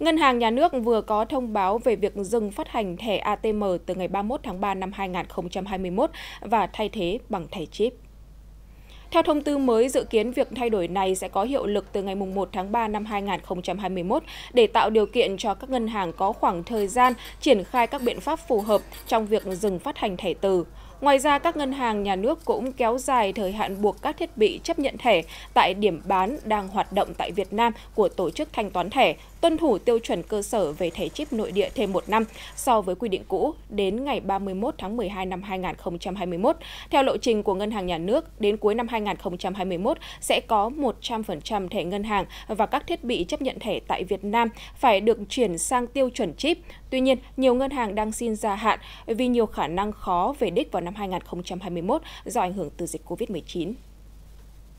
Ngân hàng Nhà nước vừa có thông báo về việc dừng phát hành thẻ ATM từ ngày 31 tháng 3 năm 2021 và thay thế bằng thẻ chip. Theo thông tư mới, dự kiến việc thay đổi này sẽ có hiệu lực từ ngày 1 tháng 3 năm 2021 để tạo điều kiện cho các ngân hàng có khoảng thời gian triển khai các biện pháp phù hợp trong việc dừng phát hành thẻ từ. Ngoài ra, các ngân hàng nhà nước cũng kéo dài thời hạn buộc các thiết bị chấp nhận thẻ tại điểm bán đang hoạt động tại Việt Nam của tổ chức thanh toán thẻ tuân thủ tiêu chuẩn cơ sở về thẻ chip nội địa thêm một năm so với quy định cũ đến ngày 31 tháng 12 năm 2021. Theo lộ trình của Ngân hàng Nhà nước, đến cuối năm 2021 sẽ có 100% thẻ ngân hàng và các thiết bị chấp nhận thẻ tại Việt Nam phải được chuyển sang tiêu chuẩn chip. Tuy nhiên, nhiều ngân hàng đang xin gia hạn vì nhiều khả năng khó về đích vào năm 2021 do ảnh hưởng từ dịch COVID-19.